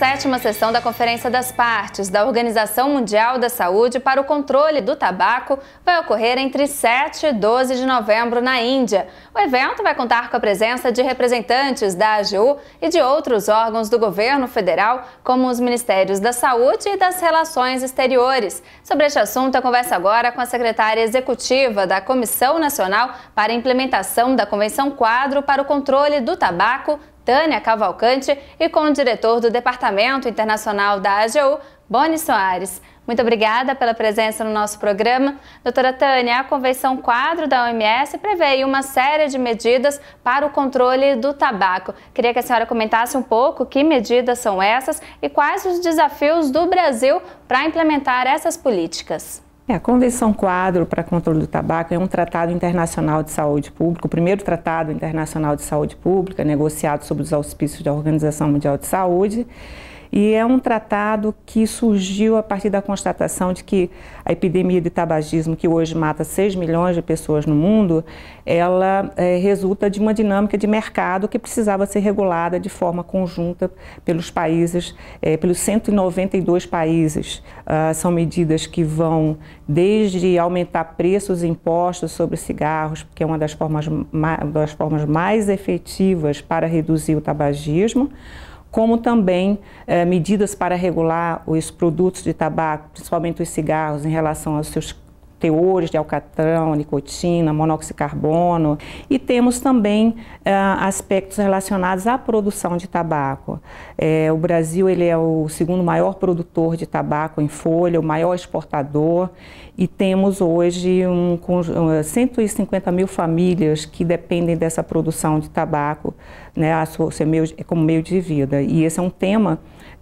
A sétima sessão da Conferência das Partes da Organização Mundial da Saúde para o Controle do Tabaco vai ocorrer entre 7 e 12 de novembro na Índia. O evento vai contar com a presença de representantes da AGU e de outros órgãos do governo federal, como os Ministérios da Saúde e das Relações Exteriores. Sobre este assunto, eu converso agora com a secretária executiva da Comissão Nacional para a Implementação da Convenção Quadro para o Controle do Tabaco, Tânia Cavalcante e com o diretor do Departamento Internacional da AGU, Boni Soares. Muito obrigada pela presença no nosso programa. Doutora Tânia, a Convenção Quadro da OMS prevê uma série de medidas para o controle do tabaco. Queria que a senhora comentasse um pouco que medidas são essas e quais os desafios do Brasil para implementar essas políticas. É, a Convenção Quadro para Controle do Tabaco é um tratado internacional de saúde pública, o primeiro tratado internacional de saúde pública negociado sob os auspícios da Organização Mundial de Saúde. E é um tratado que surgiu a partir da constatação de que a epidemia de tabagismo, que hoje mata 6 milhões de pessoas no mundo, ela é, resulta de uma dinâmica de mercado que precisava ser regulada de forma conjunta pelos países, é, pelos 192 países. Ah, são medidas que vão desde aumentar preços e impostos sobre cigarros, que é uma das formas, das formas mais efetivas para reduzir o tabagismo, como também eh, medidas para regular os produtos de tabaco, principalmente os cigarros, em relação aos seus teores de alcatrão, nicotina, monóxido carbono e temos também eh, aspectos relacionados à produção de tabaco. É, o Brasil ele é o segundo maior produtor de tabaco em folha, o maior exportador e temos hoje um, 150 eh, mil famílias que dependem dessa produção de tabaco né, como meio de vida. E esse é um tema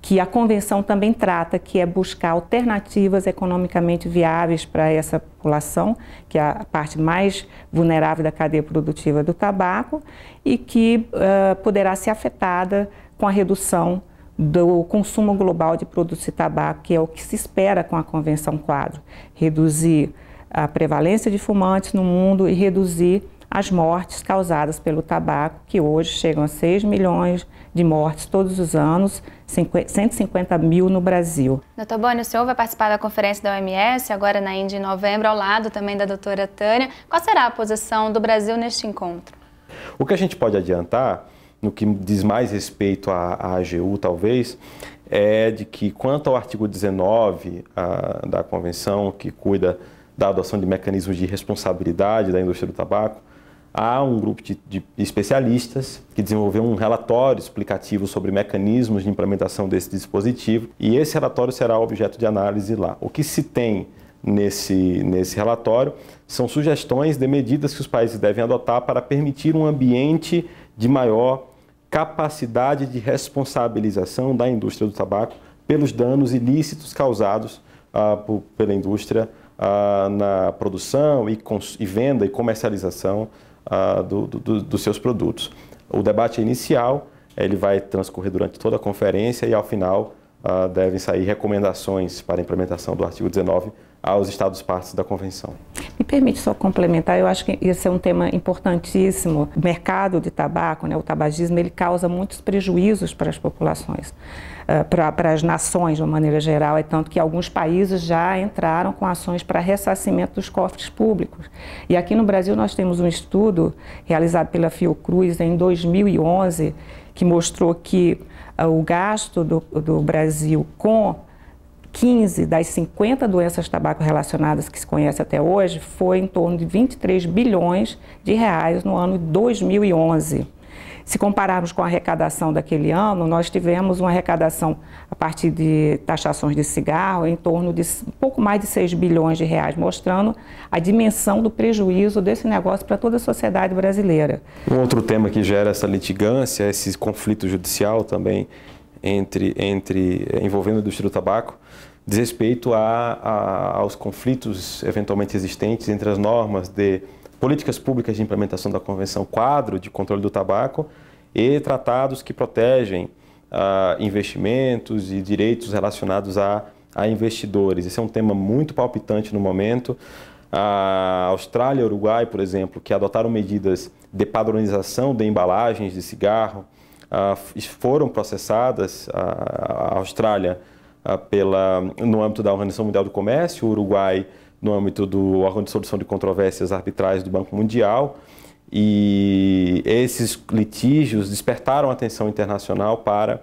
que a convenção também trata, que é buscar alternativas economicamente viáveis para essa população, que é a parte mais vulnerável da cadeia produtiva do tabaco, e que uh, poderá ser afetada com a redução do consumo global de produtos de tabaco, que é o que se espera com a Convenção Quadro, reduzir a prevalência de fumantes no mundo e reduzir as mortes causadas pelo tabaco, que hoje chegam a 6 milhões de mortes todos os anos 150 mil no Brasil. Doutor Boni, o senhor vai participar da conferência da OMS, agora na Índia em novembro, ao lado também da doutora Tânia. Qual será a posição do Brasil neste encontro? O que a gente pode adiantar, no que diz mais respeito à, à AGU talvez, é de que quanto ao artigo 19 a, da Convenção, que cuida da adoção de mecanismos de responsabilidade da indústria do tabaco, há um grupo de, de, especialistas que desenvolveu um relatório explicativo sobre mecanismos de implementação desse dispositivo e esse relatório será objeto de análise lá. O que se tem nesse, nesse relatório são sugestões de medidas que os países devem adotar para permitir um ambiente de maior capacidade de responsabilização da indústria do tabaco pelos danos ilícitos causados ah, por, pela indústria ah, na produção e, e venda e comercialização ah, do, do, dos seus produtos. O debate inicial ele vai transcorrer durante toda a conferência e ao final uh, devem sair recomendações para a implementação do artigo 19 aos Estados partes da Convenção. Me permite só complementar, eu acho que esse é um tema importantíssimo. O mercado de tabaco, né, o tabagismo, ele causa muitos prejuízos para as populações, ah, para as nações de uma maneira geral, é tanto que alguns países já entraram com ações para ressarcimento dos cofres públicos. E aqui no Brasil nós temos um estudo realizado pela Fiocruz em 2011, que mostrou que ah, o gasto do, do Brasil com 15 das 50 doenças tabaco relacionadas que se conhece até hoje foi em torno de 23 bilhões de reais no ano 2011. Se compararmos com a arrecadação daquele ano, nós tivemos uma arrecadação a partir de taxações de cigarro em torno de um pouco mais de 6 bilhões de reais, mostrando a dimensão do prejuízo desse negócio para toda a sociedade brasileira. Um outro tema que gera essa litigância, esse conflito judicial também entre, entre eh, envolvendo a indústria do tabaco, diz respeito a, a, aos conflitos eventualmente existentes entre as normas de políticas públicas de implementação da Convenção Quadro de Controle do Tabaco e tratados que protegem ah, investimentos e direitos relacionados a, a investidores. Esse é um tema muito palpitante no momento. A Austrália e Uruguai, por exemplo, que adotaram medidas de padronização de embalagens de cigarro, ah, foram processadas, a, a Austrália, ah, pela, no âmbito da Organização Mundial do Comércio, o Uruguai no âmbito do órgão de solução de controvérsias arbitrais do Banco Mundial. E esses litígios despertaram atenção internacional para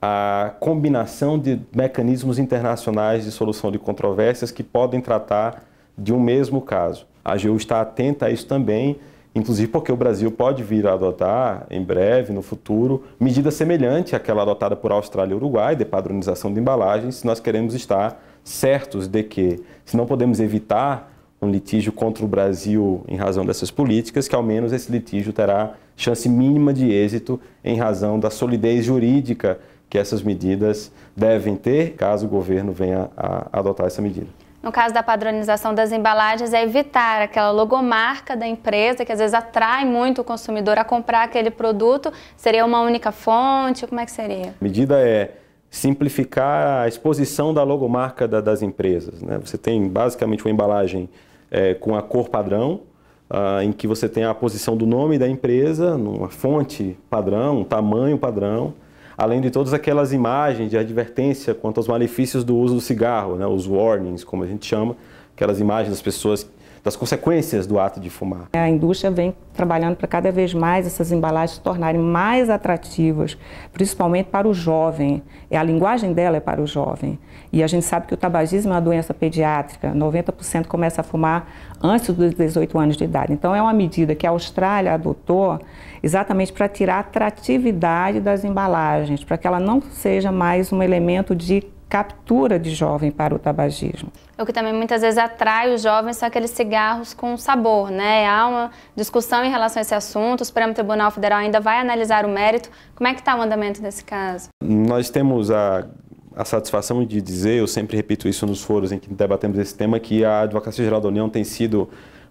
a combinação de mecanismos internacionais de solução de controvérsias que podem tratar de um mesmo caso. A AGU está atenta a isso também, inclusive porque o Brasil pode vir a adotar, em breve, no futuro, medida semelhante àquela adotada por Austrália e Uruguai, de padronização de embalagens, se nós queremos estar certos de que, se não podemos evitar um litígio contra o Brasil em razão dessas políticas, que ao menos esse litígio terá chance mínima de êxito em razão da solidez jurídica que essas medidas devem ter, caso o governo venha a adotar essa medida. No caso da padronização das embalagens, é evitar aquela logomarca da empresa, que às vezes atrai muito o consumidor a comprar aquele produto. Seria uma única fonte? Como é que seria? A medida é simplificar a exposição da logomarca da, das empresas. Né? Você tem basicamente uma embalagem é, com a cor padrão, ah, em que você tem a posição do nome da empresa, numa fonte padrão, um tamanho padrão, além de todas aquelas imagens de advertência quanto aos malefícios do uso do cigarro, né? os warnings, como a gente chama, aquelas imagens das pessoas das consequências do ato de fumar. A indústria vem trabalhando para cada vez mais essas embalagens se tornarem mais atrativas, principalmente para o jovem. É, a linguagem dela é para o jovem. E a gente sabe que o tabagismo é uma doença pediátrica. 90% começa a fumar antes dos 18 anos de idade. Então é uma medida que a Austrália adotou exatamente para tirar a atratividade das embalagens, para que ela não seja mais um elemento de captura de jovem para o tabagismo. É o que também muitas vezes atrai os jovens são aqueles cigarros com sabor, né? Há uma discussão em relação a esse assunto, o Supremo Tribunal Federal ainda vai analisar o mérito. Como é que está o andamento desse caso? Nós temos a, a satisfação de dizer, eu sempre repito isso nos foros em que debatemos esse tema, que a Advocacia Geral da União tem sido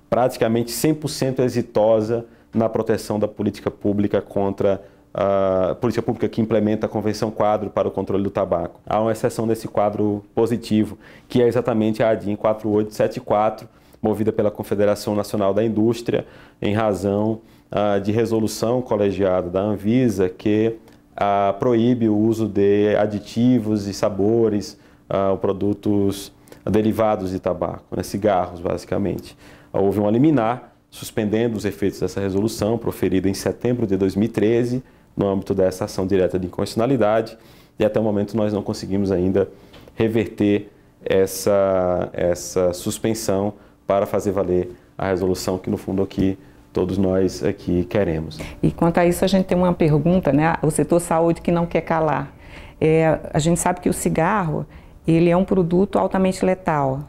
praticamente 100% exitosa na proteção da política pública contra a política pública que implementa a Convenção Quadro para o Controle do Tabaco. Há uma exceção desse quadro positivo, que é exatamente a ADIM 4874, movida pela Confederação Nacional da Indústria, em razão uh, de resolução colegiada da Anvisa que uh, proíbe o uso de aditivos e sabores, uh, produtos derivados de tabaco, né, cigarros basicamente. Houve um liminar suspendendo os efeitos dessa resolução, proferida em setembro de 2013, no âmbito dessa ação direta de inconstitucionalidade e até o momento nós não conseguimos ainda reverter essa, essa suspensão para fazer valer a resolução que no fundo aqui é todos nós aqui queremos. E quanto a isso a gente tem uma pergunta, né? O setor saúde que não quer calar. É, a gente sabe que o cigarro ele é um produto altamente letal.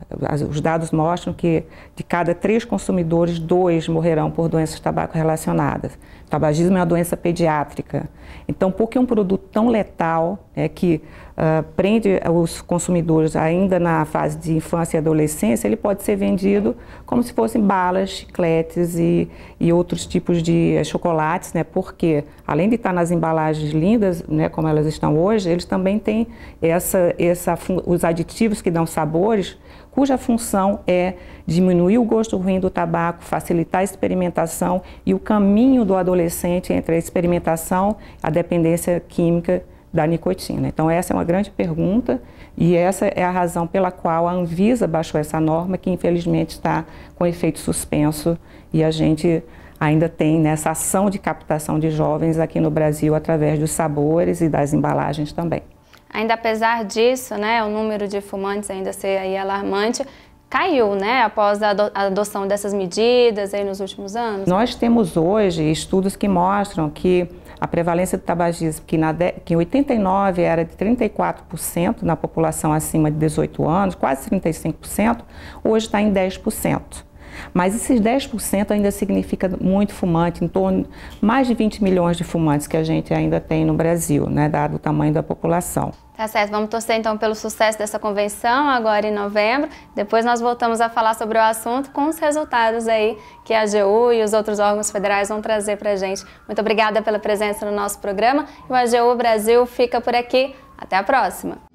Os dados mostram que de cada três consumidores, dois morrerão por doenças tabaco relacionadas. O tabagismo é uma doença pediátrica. Então, por que um produto tão letal né, que uh, prende os consumidores ainda na fase de infância e adolescência, ele pode ser vendido como se fossem balas, chicletes e, e outros tipos de eh, chocolates, né, porque além de estar nas embalagens lindas, né, como elas estão hoje, eles também têm essa, essa, os aditivos que dão sabores, cuja função é diminuir o gosto ruim do tabaco, facilitar a experimentação e o caminho do adolescente entre a experimentação, a dependência química da nicotina. Então, essa é uma grande pergunta e essa é a razão pela qual a Anvisa baixou essa norma, que infelizmente está com efeito suspenso e a gente ainda tem nessa né, ação de captação de jovens aqui no Brasil através dos sabores e das embalagens também. Ainda apesar disso, né, o número de fumantes ainda ser alarmante, caiu, né, após a adoção dessas medidas aí nos últimos anos? Nós temos hoje estudos que mostram que a prevalência do tabagismo, que, na de, que em 89 era de 34% na população acima de 18 anos, quase 35%, hoje está em 10%. Mas esses 10% ainda significa muito fumante, em torno mais de 20 milhões de fumantes que a gente ainda tem no Brasil, né, dado o tamanho da população. Tá certo, vamos torcer então pelo sucesso dessa convenção agora em novembro. Depois nós voltamos a falar sobre o assunto com os resultados aí que a AGU e os outros órgãos federais vão trazer pra gente. Muito obrigada pela presença no nosso programa. E o AGU Brasil fica por aqui. Até a próxima!